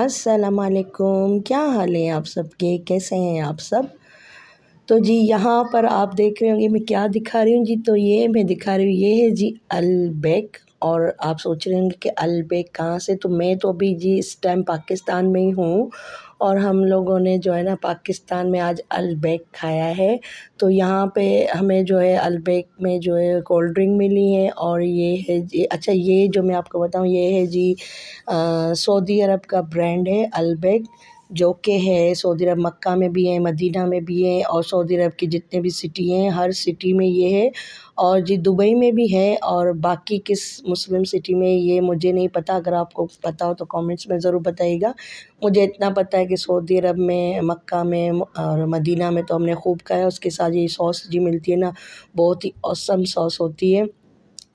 असलकुम क्या हाल है आप सबके कैसे हैं आप सब तो जी यहाँ पर आप देख रहे होंगे मैं क्या दिखा रही हूँ जी तो ये मैं दिखा रही हूँ ये है जी अलबैक और आप सोच रहे होंगे कि अलबेग कहाँ से तो मैं तो अभी जी इस टाइम पाकिस्तान में ही हूँ और हम लोगों ने जो है ना पाकिस्तान में आज अलबेग खाया है तो यहाँ पे हमें जो है अलबेग में जो है कोल्ड ड्रिंक मिली है और ये है जी अच्छा ये जो मैं आपको बताऊँ ये है जी सऊदी अरब का ब्रांड है अलबेग जो कि है सऊदी अरब मक्का में भी है मदीना में भी है और सऊदी अरब की जितने भी सिटी हैं हर सिटी में ये है और जी दुबई में भी है और बाकी किस मुस्लिम सिटी में ये मुझे नहीं पता अगर आपको पता हो तो कमेंट्स में ज़रूर बताइएगा मुझे इतना पता है कि सऊदी अरब में मक्का में और मदीना में तो हमने खूब खाया उसके साथ ये सॉस जी मिलती है ना बहुत ही औसम सॉस होती है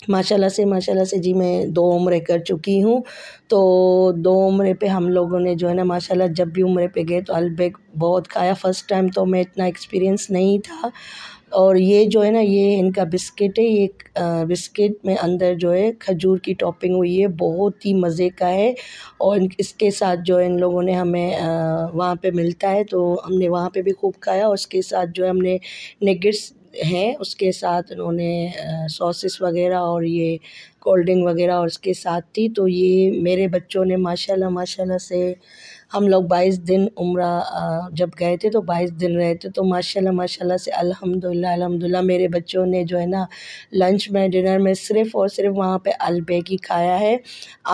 माशाल्लाह से माशाल्लाह से जी मैं दो उम्रे कर चुकी हूँ तो दो उम्रे पे हम लोगों ने जो है ना माशाल्लाह जब भी उम्रे पे गए तो अलबेग बहुत खाया फ़र्स्ट टाइम तो मैं इतना एक्सपीरियंस नहीं था और ये जो है ना ये इनका बिस्किट है ये बिस्किट में अंदर जो है खजूर की टॉपिंग हुई है बहुत ही मज़े का है और इसके साथ जो है इन लोगों ने हमें वहाँ पे मिलता है तो हमने वहाँ पे भी खूब खाया और उसके साथ जो है हमने निगेट्स हैं उसके साथ उन्होंने सॉसेस वगैरह और ये कोल्ड ड्रिंक वगैरह और उसके साथ थी तो ये मेरे बच्चों ने माशाल्लाह माशाल्लाह से हम लोग बाईस दिन उम्र जब गए थे तो बाईस दिन रहे थे तो माशाल्लाह माशाल्लाह से अल्हम्दुलिल्लाह अल्हम्दुलिल्लाह मेरे बच्चों ने जो है ना लंच में डिनर में सिर्फ़ और सिर्फ वहाँ पे ही खाया है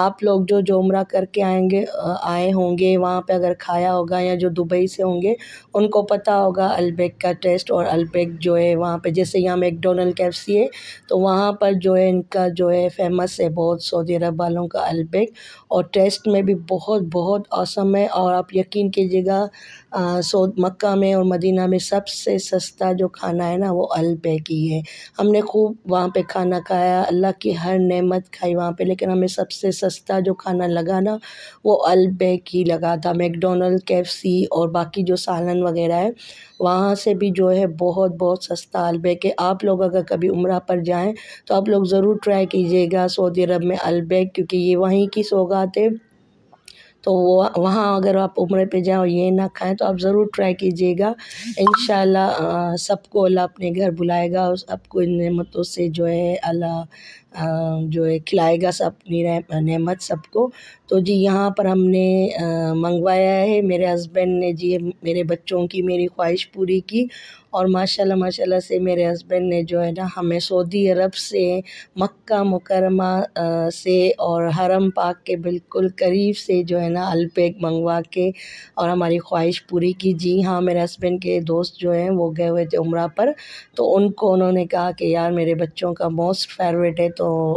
आप लोग जो जो उम्र करके आएंगे आए होंगे वहाँ पे अगर खाया होगा या जो दुबई से होंगे उनको पता होगा अलबेग का टेस्ट और अलबेग जो है वहाँ पर जैसे यहाँ मैकडोनल्ड कैफ सी है तो वहाँ पर जो है इनका जो है फेमस है बहुत सऊदी अरब वालों का अलबेग और टेस्ट में भी बहुत बहुत असम है है और आप यकीन कीजिएगा सो मक्का में और मदीना में सबसे सस्ता जो खाना है ना वो अल पे की है हमने खूब वहाँ पे खाना खाया अल्लाह की हर नेमत खाई वहाँ पे लेकिन हमें सबसे सस्ता जो खाना लगा ना वो अल पे की लगा था मैकडोनल्ड के और बाकी जो सालन वगैरह है वहाँ से भी जो है बहुत बहुत सस्ता अलबे के आप लोग अगर कभी उम्र पर जाएँ तो आप लोग ज़रूर ट्राई कीजिएगा सऊदी अरब में अलबे क्योंकि ये वहीं की सौगात है तो वो वहाँ अगर आप उम्र पे और ये ना खाएं तो आप ज़रूर ट्राई कीजिएगा इन शब को अल्लाह अपने घर बुलाएगा और सबको इन नमतों से जो है अल्लाह जो है खिलाएगा सब अपनी नेमत सबको तो जी यहाँ पर हमने मंगवाया है मेरे हस्बैंड ने जी मेरे बच्चों की मेरी ख्वाहिश पूरी की और माशाल्लाह माशाल्लाह से मेरे हस्बैंड ने जो है ना हमें सऊदी अरब से मक्का मुकरमा से और हरम पाक के बिल्कुल करीब से जो है ना अलपेक मंगवा के और हमारी ख्वाहिश पूरी की जी हाँ मेरे हस्बैंड के दोस्त जो हैं वो गए हुए थे उम्र पर तो उनको उन्होंने कहा कि यार मेरे बच्चों का मोस्ट फेवरेट है तो तो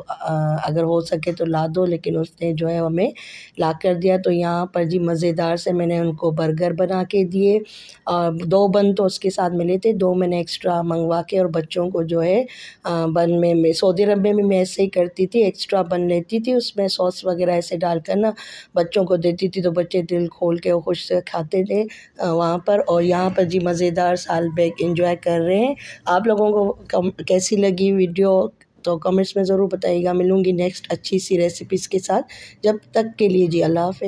अगर हो सके तो ला दो लेकिन उसने जो है हमें ला कर दिया तो यहाँ पर जी मज़ेदार से मैंने उनको बर्गर बना के दिए और दो बन तो उसके साथ मिले थे दो मैंने एक्स्ट्रा मंगवा के और बच्चों को जो है बन में मैं सऊदी अरब में भी मैं ऐसे ही करती थी एक्स्ट्रा बन लेती थी उसमें सॉस वगैरह ऐसे डाल कर ना बच्चों को देती थी तो बच्चे दिल खोल के खुश से खाते थे वहाँ पर और यहाँ पर जी मज़ेदार साल बैग इंजॉय कर रहे हैं आप लोगों को कैसी लगी वीडियो तो कमेंट्स में ज़रूर बताइएगा मिलूंगी नेक्स्ट अच्छी सी रेसिपीज़ के साथ जब तक के लिए जी अल्लाह हाफ़